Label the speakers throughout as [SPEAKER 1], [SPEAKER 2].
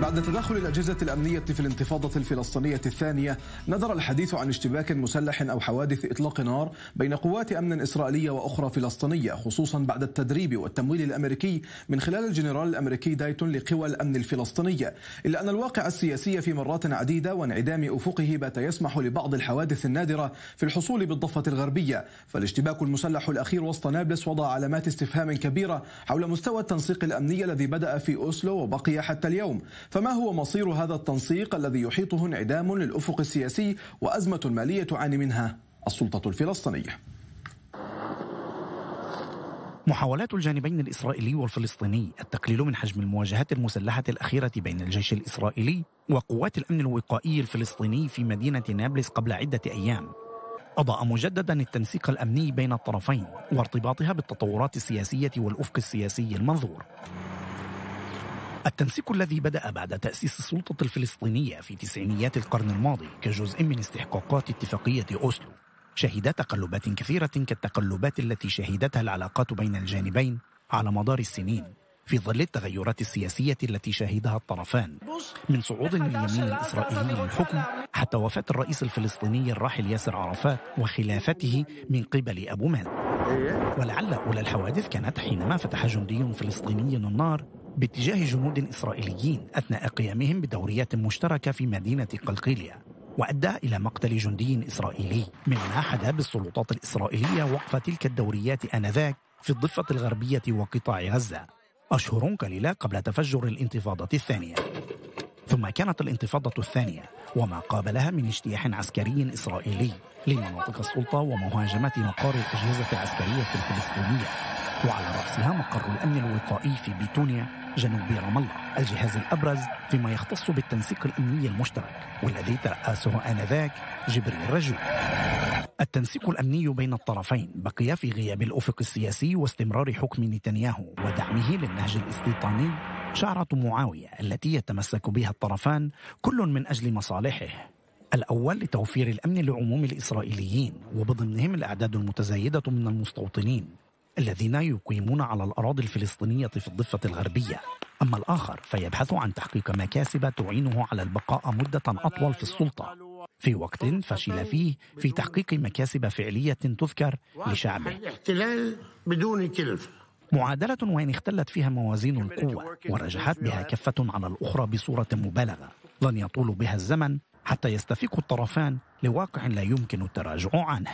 [SPEAKER 1] بعد تدخل الأجهزة الأمنية في الانتفاضة الفلسطينية الثانية ندر الحديث عن اشتباك مسلح أو حوادث إطلاق نار بين قوات أمن إسرائيلية وأخرى فلسطينية خصوصا بعد التدريب والتمويل الأمريكي من خلال الجنرال الأمريكي دايتون لقوى الأمن الفلسطينية إلا أن الواقع السياسي في مرات عديدة وانعدام أفقه بات يسمح لبعض الحوادث النادرة في الحصول بالضفة الغربية فالاشتباك المسلح الأخير وسط نابلس وضع علامات استفهام كبيرة حول مستوى التنسيق الأمني الذي بدأ في أوسلو وبقي حتى اليوم فما هو مصير هذا التنسيق الذي يحيطه انعدام للأفق السياسي وأزمة مالية تعاني منها السلطة الفلسطينية
[SPEAKER 2] محاولات الجانبين الإسرائيلي والفلسطيني التقليل من حجم المواجهات المسلحة الأخيرة بين الجيش الإسرائيلي وقوات الأمن الوقائي الفلسطيني في مدينة نابلس قبل عدة أيام أضاء مجددا التنسيق الأمني بين الطرفين وارتباطها بالتطورات السياسية والأفق السياسي المنظور التنسيق الذي بدأ بعد تأسيس السلطة الفلسطينية في تسعينيات القرن الماضي كجزء من استحقاقات اتفاقية أوسلو شهد تقلبات كثيرة كالتقلبات التي شهدتها العلاقات بين الجانبين على مدار السنين في ظل التغيرات السياسية التي شهدها الطرفان من صعود اليمين الإسرائيلي للحكم حتى وفاة الرئيس الفلسطيني الراحل ياسر عرفات وخلافته من قبل أبو مازن إيه؟ ولعل أولى الحوادث كانت حينما فتح جندي فلسطيني النار باتجاه جنود إسرائيليين أثناء قيامهم بدوريات مشتركة في مدينة قلقيلية وأدى إلى مقتل جندي إسرائيلي مما حدا بالسلطات الإسرائيلية وقف تلك الدوريات آنذاك في الضفة الغربية وقطاع غزة أشهر قليلة قبل تفجر الانتفاضة الثانية ثم كانت الانتفاضة الثانية وما قابلها من اجتياح عسكري إسرائيلي لمناطق السلطة ومهاجمة مقار الأجهزة العسكرية الفلسطينية وعلى رأسها مقر الأمن الوقائي في بيتونيا جنوب رام الله الجهاز الأبرز فيما يختص بالتنسيق الأمني المشترك والذي ترأسه آنذاك جبريل الرجل التنسيق الأمني بين الطرفين بقي في غياب الأفق السياسي واستمرار حكم نتنياهو ودعمه للنهج الاستيطاني شعرة معاوية التي يتمسك بها الطرفان كل من أجل مصالحه الأول لتوفير الأمن لعموم الإسرائيليين وبضمنهم الأعداد المتزايدة من المستوطنين الذين يقيمون على الأراضي الفلسطينية في الضفة الغربية أما الآخر فيبحث عن تحقيق مكاسب تعينه على البقاء مدة أطول في السلطة في وقت فشل فيه في تحقيق مكاسب فعلية تذكر لشعبه الاحتلال بدون كلفة معادلة وإن اختلت فيها موازين القوة ورجحت بها كفة على الأخرى بصورة مبالغة لن يطول بها الزمن حتى يستفيق الطرفان لواقع لا يمكن التراجع عنه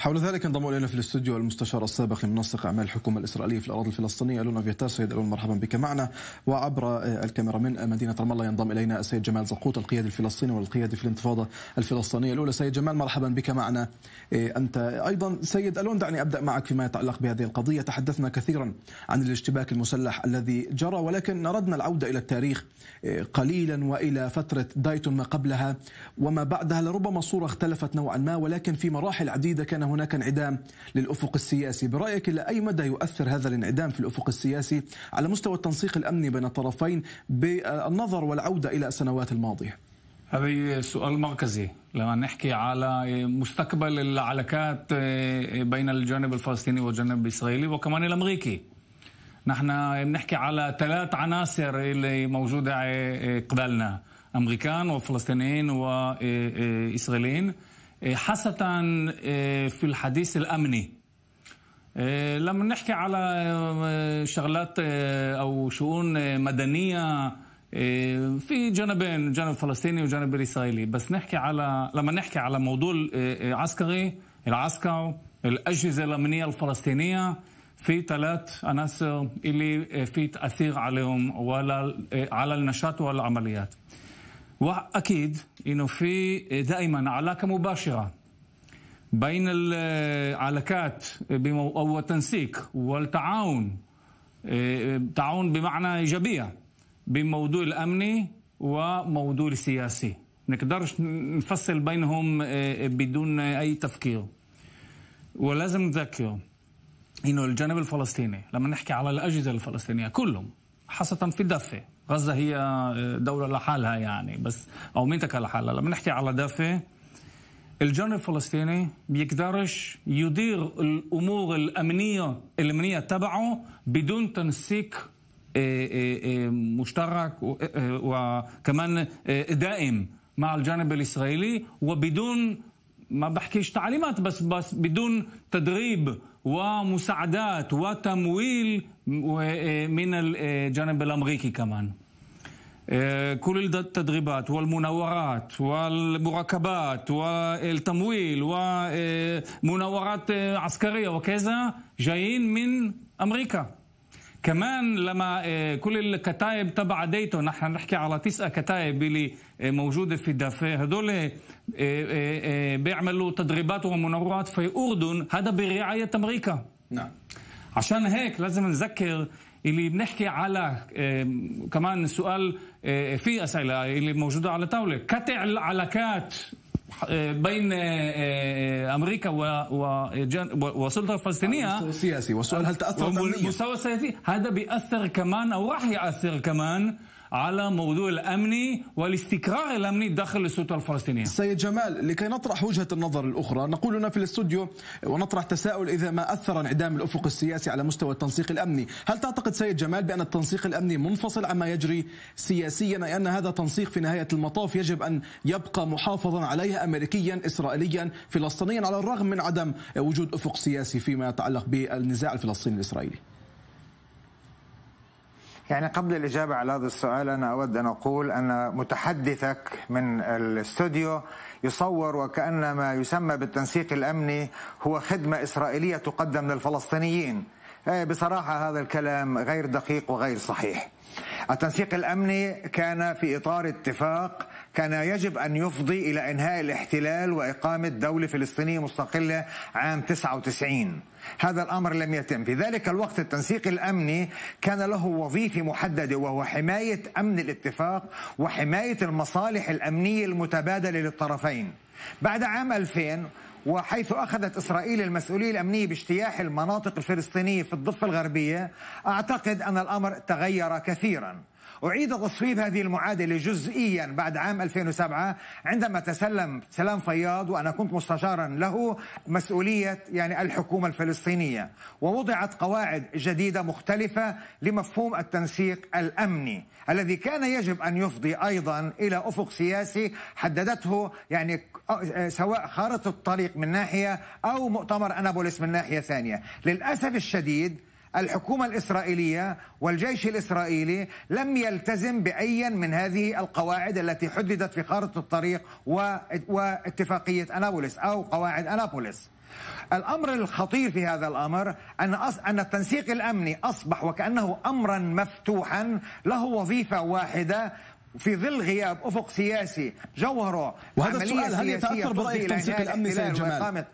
[SPEAKER 1] حول ذلك انضم الينا في الاستوديو المستشار السابق لمنسق اعمال الحكومه الاسرائيليه في الاراضي الفلسطينيه الون افيتار سيد الون مرحبا بك معنا وعبر آه، الكاميرا من مدينه رام الله ينضم الينا السيد جمال زقوط القيادي الفلسطيني والقيادي في الانتفاضه الفلسطينيه الاولى سيد جمال مرحبا بك معنا آه، انت ايضا سيد الون دعني ابدا معك فيما يتعلق بهذه القضيه تحدثنا كثيرا عن الاشتباك المسلح الذي جرى ولكن اردنا العوده الى التاريخ آه، قليلا والى فتره دايتون ما قبلها وما بعدها لربما الصوره اختلفت نوعا ما ولكن في مراحل عديده كان هناك انعدام للأفق السياسي برأيك إلى أي مدى يؤثر هذا الانعدام في الأفق السياسي على مستوى التنسيق الأمني بين الطرفين بالنظر والعودة إلى السنوات الماضية
[SPEAKER 3] هذا سؤال مركزي لما نحكي على مستقبل العلاقات آه، بين الجانب الفلسطيني والجانب الإسرائيلي وكمان الأمريكي نحن بنحكي على ثلاث عناصر اللي موجودة آه، آه، قبالنا أمريكان وفلسطينيين وإسرائيليين خاصة آه، في الحديث الأمني آه، لما نحكي على آه، شغلات أو شؤون مدنية في جانبين جانب فلسطيني وجانب إسرائيلي بس نحكي على لما نحكي على موضوع عسكري العسكر الأجهزة الأمنية الفلسطينية في ثلاث عناصر اللي في تأثير عليهم ولا على النشاط والعمليات واكيد انه في دائما علاقه مباشره بين العلاقات آه، او التنسيق والتعاون آه، آه، تعاون بمعنى ايجابيه بموضوع الامني وموضوع السياسي نقدرش نفصل بينهم بدون اي تفكير ولازم نذكر انه الجانب الفلسطيني لما نحكي على الاجهزه الفلسطينيه كلهم خاصة في الضفة غزة هي آه، دولة لحالها يعني بس أو منطقة لحالها لما نحكي على ضفة الجانب الفلسطيني بيقدرش يدير الأمور الأمنية الأمنية تبعه بدون تنسيق آه، آه، مشترك وكمان دائم مع الجانب الإسرائيلي وبدون ما بحكيش تعليمات بس بس بدون تدريب ومساعدات وتمويل آه، آه، من الجانب آه، الامريكي كمان. كل التدريبات والمناورات والمراكبات والتمويل ومناورات عسكريه وكذا جايين من امريكا. كمان لما آه، كل الكتائب تبع ديتون نحن نحكي على تسعة كتائب اللي آه، موجودة في دافع هدول آه، بيعملوا تدريبات ومنورات في أردن هذا برعاية أمريكا نعم عشان هيك لازم نذكر اللي بنحكي على كمان سؤال في أسئلة اللي موجودة على طاولة قطع العلاقات آه، بين آه، آه، امريكا والسلطه الفلسطينيه المستوى السياسي والسؤال هل تاثر المستوى السياسي هذا بياثر كمان او راح ياثر كمان على موضوع الأمني والاستقرار الأمني داخل السلطة الفلسطينية
[SPEAKER 1] سيد جمال لكي نطرح وجهة النظر الأخرى نقول هنا في الاستوديو ونطرح تساؤل إذا ما أثر انعدام الأفق السياسي على مستوى التنسيق الأمني هل تعتقد سيد جمال بأن التنسيق الأمني منفصل عما يجري سياسيا أي أن هذا تنسيق في نهاية المطاف يجب أن يبقى محافظا عليه أمريكيا إسرائيليا فلسطينيا على الرغم من عدم وجود أفق سياسي فيما يتعلق بالنزاع الفلسطيني الإسرائيلي
[SPEAKER 4] يعني قبل الإجابة على هذا السؤال أنا أود أن أقول أن متحدثك من الاستوديو يصور وكأن ما يسمى بالتنسيق الأمني هو خدمة إسرائيلية تقدم للفلسطينيين إيه، بصراحة هذا الكلام غير دقيق وغير صحيح التنسيق الأمني كان في إطار اتفاق كان يجب أن يفضي إلى إنهاء الاحتلال وإقامة دولة فلسطينية مستقلة عام 99 هذا الأمر لم يتم في ذلك الوقت التنسيق الأمني كان له وظيفة محددة وهو حماية أمن الاتفاق وحماية المصالح الأمنية المتبادلة للطرفين بعد عام 2000 وحيث أخذت إسرائيل المسؤولية الأمنية باجتياح المناطق الفلسطينية في الضفة الغربية أعتقد أن الأمر تغير كثيراً أعيد تصويب هذه المعادلة جزئيا بعد عام 2007 عندما تسلم سلام فياض وأنا كنت مستشارا له مسؤولية يعني الحكومة الفلسطينية ووضعت قواعد جديدة مختلفة لمفهوم التنسيق الأمني الذي كان يجب أن يفضي أيضا إلى أفق سياسي حددته يعني سواء خارطة الطريق من ناحية أو مؤتمر أنابوليس من ناحية ثانية للأسف الشديد الحكومة الإسرائيلية والجيش الإسرائيلي لم يلتزم بأي من هذه القواعد التي حددت في خارطة الطريق واتفاقية أنابوليس أو قواعد أنابوليس الأمر الخطير في هذا الأمر أن أن التنسيق الأمني أصبح وكأنه أمرا مفتوحا له وظيفة واحدة في ظل غياب افق سياسي جوهره وهذا السؤال هل يتاثر برايك التنسيق الامني سيد جمال؟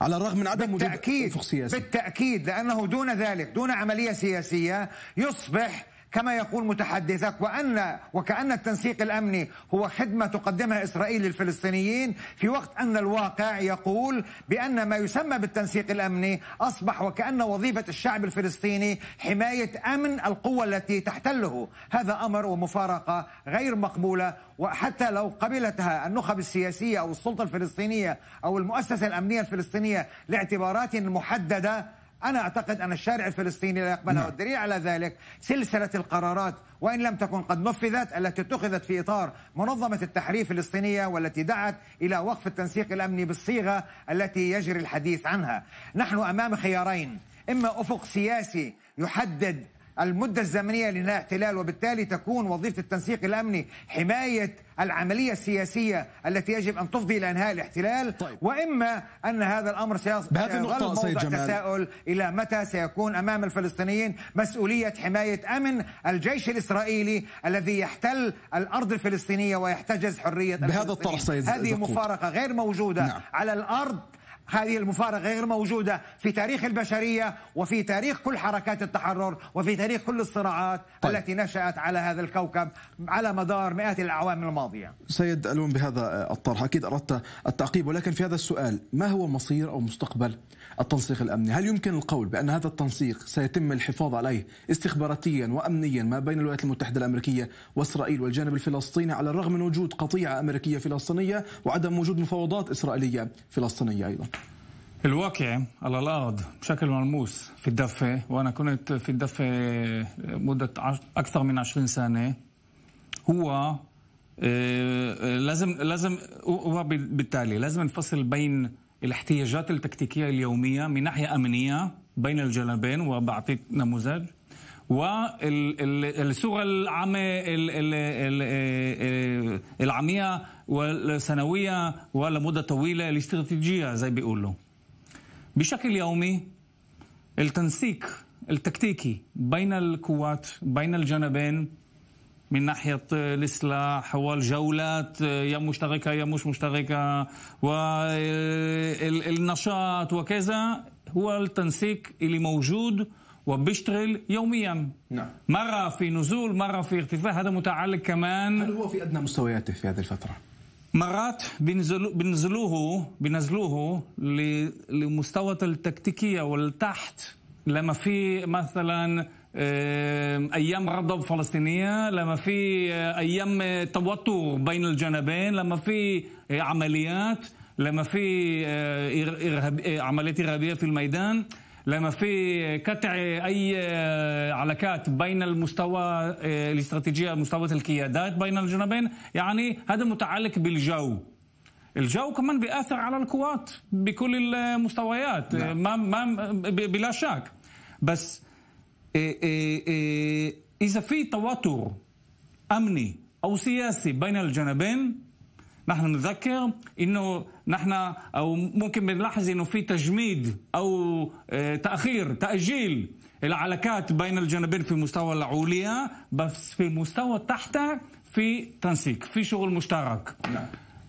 [SPEAKER 4] على الرغم من عدم وجود افق سياسي بالتاكيد لانه دون ذلك دون عمليه سياسيه يصبح كما يقول متحدثك وأن وكأن التنسيق الأمني هو خدمة تقدمها إسرائيل للفلسطينيين في وقت أن الواقع يقول بأن ما يسمى بالتنسيق الأمني أصبح وكأن وظيفة الشعب الفلسطيني حماية أمن القوة التي تحتله هذا أمر ومفارقة غير مقبولة وحتى لو قبلتها النخب السياسية أو السلطة الفلسطينية أو المؤسسة الأمنية الفلسطينية لاعتبارات محددة أنا أعتقد أن الشارع الفلسطيني لا يقبلها نعم. والدليل على ذلك سلسلة القرارات وإن لم تكن قد نفذت التي اتخذت في إطار منظمة التحرير الفلسطينية والتي دعت إلى وقف التنسيق الأمني بالصيغة التي يجري الحديث عنها نحن أمام خيارين إما أفق سياسي يحدد المدة الزمنية لإنهاء احتلال وبالتالي تكون وظيفة التنسيق الأمني حماية العملية السياسية التي يجب أن تفضي إلى إنهاء الاحتلال طيب. وإما أن هذا الأمر سيظل موضع تساؤل إلى متى سيكون أمام الفلسطينيين مسؤولية حماية أمن الجيش الإسرائيلي الذي يحتل الأرض الفلسطينية ويحتجز حرية بهذا الطرح سيد هذه مفارقة غير موجودة نعم. على الأرض هذه المفارقة غير موجودة في تاريخ البشرية وفي تاريخ كل حركات التحرر وفي تاريخ كل الصراعات طيب. التي نشأت على هذا الكوكب على مدار مئات الأعوام الماضية
[SPEAKER 1] سيد ألون بهذا آه، الطرح أكيد أردت التعقيب ولكن في هذا السؤال ما هو مصير أو مستقبل التنسيق الأمني هل يمكن القول بأن هذا التنسيق سيتم الحفاظ عليه استخباراتيا وأمنيا ما بين الولايات المتحدة الأمريكية وإسرائيل والجانب الفلسطيني على الرغم من وجود قطيعة أمريكية فلسطينية وعدم وجود مفاوضات إسرائيلية فلسطينية أيضا
[SPEAKER 3] الواقع على الأرض بشكل ملموس في الدفة وأنا كنت في الدفة مدة أكثر من 20 سنة هو آه، آه، لازم لازم هو بالتالي لازم نفصل بين الاحتياجات التكتيكية اليومية من ناحية أمنية بين الجانبين وبعطيك نموذج والصورة العامة آه، العامية والسنوية ولمدة طويلة الاستراتيجية زي بيقولوا بشكل يومي التنسيق التكتيكي بين القوات بين الجانبين من ناحية السلاح والجولات يا مشتركة يا مش مشتركة والنشاط وكذا هو التنسيق اللي موجود وبيشتغل يوميا نعم. مرة في نزول مرة في ارتفاع هذا متعلق كمان هل هو في أدنى مستوياته في هذه الفترة؟ مرات بنزلوه بينزلوه بينزلوه لمستوى التكتيكيه والتحت لما في مثلا ايام غضب فلسطينيه لما في آه، ايام توتر بين الجانبين لما في آه، عمليات لما في آه، عمليات ارهابيه في الميدان لما في قطع اي آه، علاقات بين المستوى آه، الاستراتيجيه مستوى القيادات بين الجانبين يعني هذا متعلق بالجو الجو كمان بيأثر على القوات بكل المستويات نعم. ما ما بلا شك بس آه، اذا في توتر امني او سياسي بين الجانبين نحن نذكر انه نحن او ممكن بنلاحظ انه في تجميد او آه، تاخير تاجيل العلاقات بين الجانبين في مستوى العليا بس في المستوى تحت في تنسيق في شغل مشترك نعم.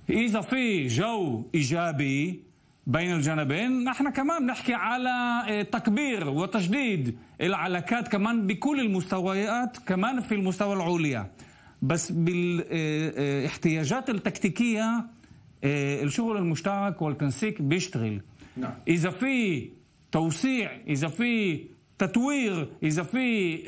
[SPEAKER 3] اذا في جو ايجابي بين الجانبين نحن كمان نحكي على آه، تكبير وتجديد العلاقات كمان بكل المستويات كمان في المستوى العليا بس بالاحتياجات التكتيكيه آه، الشغل المشترك والتنسيق بيشتغل نعم. اذا في توسيع اذا في تطوير إذا في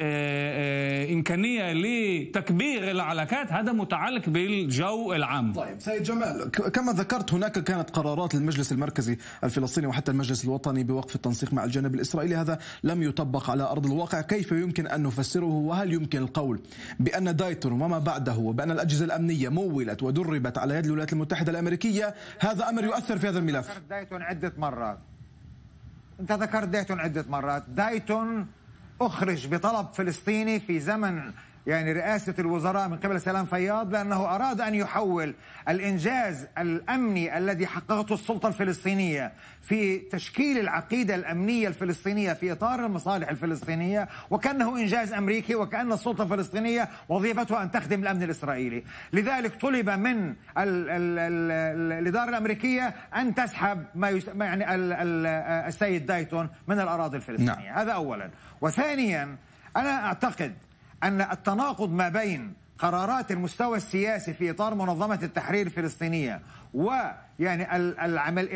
[SPEAKER 3] إمكانية لتكبير العلاقات هذا متعلق بالجو العام
[SPEAKER 1] طيب سيد جمال كما ذكرت هناك كانت قرارات المجلس المركزي الفلسطيني وحتى المجلس الوطني بوقف التنسيق مع الجانب الإسرائيلي هذا لم يطبق على أرض الواقع كيف يمكن أن نفسره وهل يمكن القول بأن دايتون وما بعده وبأن الأجهزة الأمنية مولت ودربت على يد الولايات المتحدة الأمريكية هذا أمر يؤثر في هذا الملف
[SPEAKER 4] دايتون عدة مرات انت ذكرت دايتون عده مرات دايتون اخرج بطلب فلسطيني في زمن يعني رئاسة الوزراء من قبل سلام فياض لأنه أراد أن يحول الإنجاز الأمني الذي حققته السلطة الفلسطينية في تشكيل العقيدة الأمنية الفلسطينية في إطار المصالح الفلسطينية وكأنه إنجاز أمريكي وكأن السلطة الفلسطينية وظيفتها أن تخدم الأمن الإسرائيلي لذلك طلب من الـ الـ الـ الإدارة الأمريكية أن تسحب ما يسمى يعني الـ الـ السيد دايتون من الأراضي الفلسطينية نعم. هذا أولا وثانيا أنا أعتقد أن التناقض ما بين قرارات المستوى السياسي في إطار منظمة التحرير الفلسطينية ويعني العمل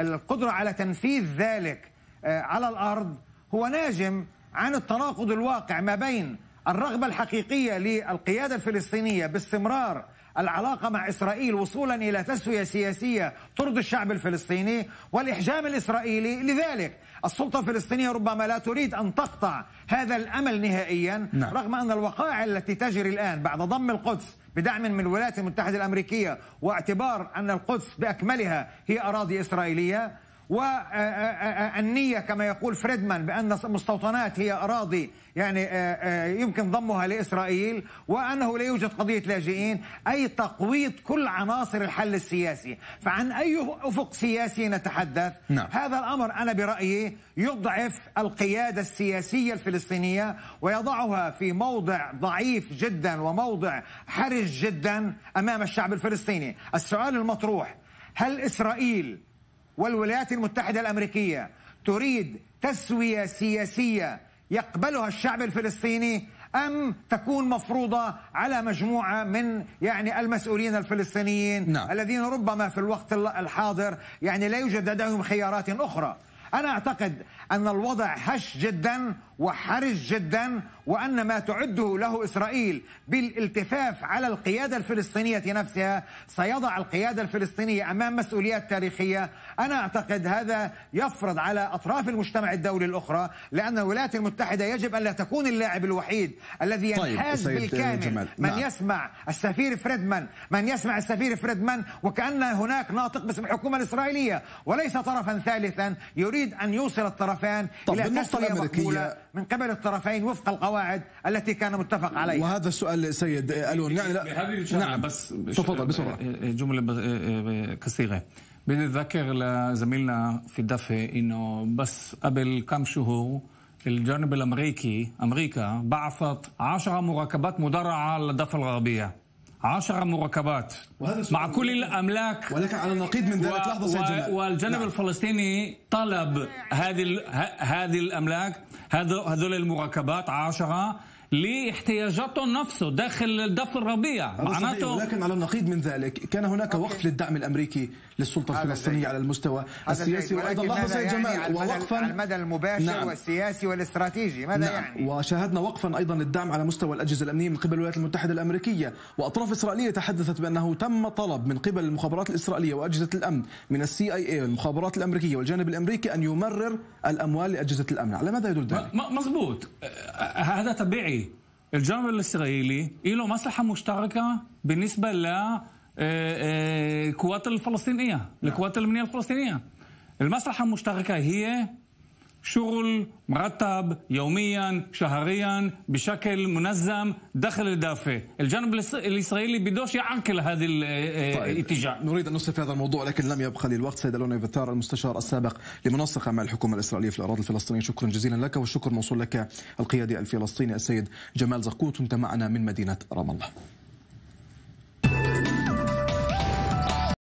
[SPEAKER 4] القدرة على تنفيذ ذلك آه، على الأرض هو ناجم عن التناقض الواقع ما بين الرغبة الحقيقية للقيادة الفلسطينية باستمرار العلاقة مع إسرائيل وصولا إلى تسوية سياسية ترضي الشعب الفلسطيني والإحجام الإسرائيلي لذلك السلطة الفلسطينية ربما لا تريد أن تقطع هذا الأمل نهائيا نعم. رغم أن الوقائع التي تجري الآن بعد ضم القدس بدعم من الولايات المتحدة الأمريكية واعتبار أن القدس بأكملها هي أراضي إسرائيلية والنية آه، آه، آه، كما يقول فريدمان بأن مستوطنات هي أراضي يعني يمكن ضمها لإسرائيل وأنه لا يوجد قضية لاجئين أي تقويض كل عناصر الحل السياسي فعن أي أفق سياسي نتحدث نعم. هذا الأمر أنا برأيي يضعف القيادة السياسية الفلسطينية ويضعها في موضع ضعيف جدا وموضع حرج جدا أمام الشعب الفلسطيني السؤال المطروح هل إسرائيل والولايات المتحدة الأمريكية تريد تسوية سياسية يقبلها الشعب الفلسطيني أم تكون مفروضة على مجموعة من يعني المسؤولين الفلسطينيين لا. نعم. الذين ربما في الوقت الحاضر يعني لا يوجد لديهم خيارات أخرى أنا أعتقد أن الوضع هش جدا وحرج جدا وأن ما تعده له إسرائيل بالالتفاف على القيادة الفلسطينية نفسها سيضع القيادة الفلسطينية أمام مسؤوليات تاريخية أنا أعتقد هذا يفرض على أطراف المجتمع الدولي الأخرى لأن الولايات المتحدة يجب أن لا تكون اللاعب الوحيد الذي طيب، ينحاز طيب بالكامل جمال. من نعم. يسمع السفير فريدمان من يسمع السفير فريدمان وكأن هناك ناطق باسم الحكومة الإسرائيلية وليس طرفا ثالثا يريد أن يوصل الطرف الطرفان طب إلى النقطة الأمريكية من قبل الطرفين وفق
[SPEAKER 1] القواعد التي كان متفق عليها وهذا السؤال سيد ألون يعني لا نعم بس تفضل بسرعة
[SPEAKER 3] إيه، جملة كثيره بنتذكر لزميلنا في الدفة إنه بس قبل كم شهور الجانب الأمريكي أمريكا بعثت عشرة مراكبات مدرعة للضفة الغربية عشر مركبات مع كل الاملاك ولكن على النقيض من ذلك و... لحظه سيد جمال والجانب نعم. الفلسطيني طلب هذه ال... هذه الاملاك هذول المركبات عشرة لاحتياجاتهم نفسه داخل الضفه الربيع معناته لكن
[SPEAKER 1] على النقيض من ذلك كان هناك أوكي. وقف للدعم الامريكي للسلطه الفلسطينيه على المستوى السياسي وايضا لاحظ سيد يعني جمال ووقفا على المدى
[SPEAKER 4] المباشر نعم. والسياسي والاستراتيجي ماذا يعني؟
[SPEAKER 1] نعم. يعني وشاهدنا وقفا ايضا للدعم على مستوى الاجهزه الامنيه من قبل الولايات المتحده الامريكيه واطراف اسرائيليه تحدثت بانه تم طلب من قبل المخابرات الاسرائيليه واجهزه الامن من السي اي اي والمخابرات الامريكيه والجانب الامريكي ان يمرر الاموال لاجهزه الامن على ماذا يدل ذلك
[SPEAKER 3] مضبوط هذا طبيعي الجانب الإسرائيلي إيه له مصلحة مشتركة بالنسبة للقوات آه، آه، الفلسطينية لقوات الأمنية الفلسطينية المصلحة المشتركة هي شغل مرتب يوميا شهريا بشكل منظم داخل الدافع الجانب الإسرائيلي بدوش يعقل هذا الاتجاه
[SPEAKER 1] طيب. نريد أن نصف هذا الموضوع لكن لم يبقى لي الوقت سيد ألوني فتار المستشار السابق لمنسق مع الحكومة الإسرائيلية في الأراضي الفلسطينية شكرا جزيلا لك والشكر موصول لك القيادي الفلسطيني السيد جمال زقوت انت معنا من مدينة رام الله